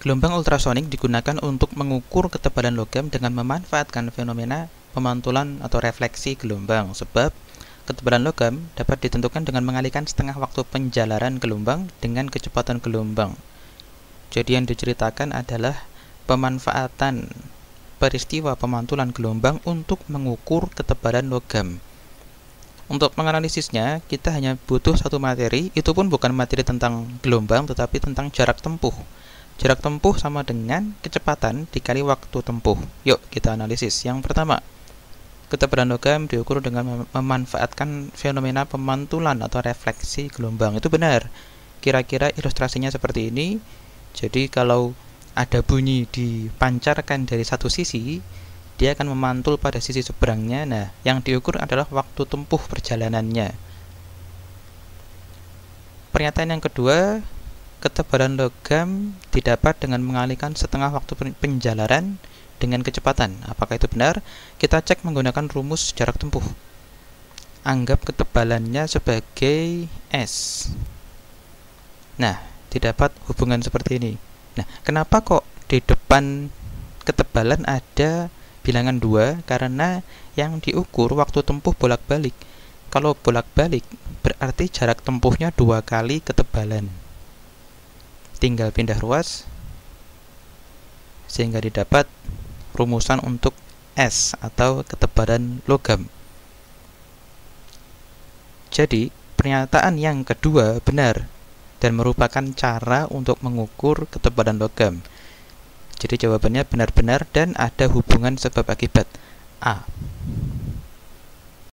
Gelombang ultrasonik digunakan untuk mengukur ketebalan logam dengan memanfaatkan fenomena pemantulan atau refleksi gelombang sebab ketebalan logam dapat ditentukan dengan mengalihkan setengah waktu penjalaran gelombang dengan kecepatan gelombang. Jadi yang diceritakan adalah pemanfaatan peristiwa pemantulan gelombang untuk mengukur ketebalan logam. Untuk menganalisisnya, kita hanya butuh satu materi, itu pun bukan materi tentang gelombang tetapi tentang jarak tempuh Jarak tempuh sama dengan kecepatan dikali waktu tempuh. Yuk, kita analisis. Yang pertama, ketebalan logam diukur dengan memanfaatkan fenomena pemantulan atau refleksi gelombang. Itu benar. Kira-kira ilustrasinya seperti ini. Jadi kalau ada bunyi dipancarkan dari satu sisi, dia akan memantul pada sisi seberangnya. Nah, yang diukur adalah waktu tempuh perjalanannya. Pernyataan yang kedua, ketebalan logam didapat dengan mengalihkan setengah waktu penjalaran dengan kecepatan. Apakah itu benar? Kita cek menggunakan rumus jarak tempuh. Anggap ketebalannya sebagai S. Nah, didapat hubungan seperti ini. Nah, kenapa kok di depan ketebalan ada bilangan 2? Karena yang diukur waktu tempuh bolak-balik. Kalau bolak-balik berarti jarak tempuhnya dua kali ketebalan tinggal pindah ruas sehingga didapat rumusan untuk S atau ketebalan logam. Jadi, pernyataan yang kedua benar dan merupakan cara untuk mengukur ketebalan logam. Jadi jawabannya benar-benar dan ada hubungan sebab akibat A.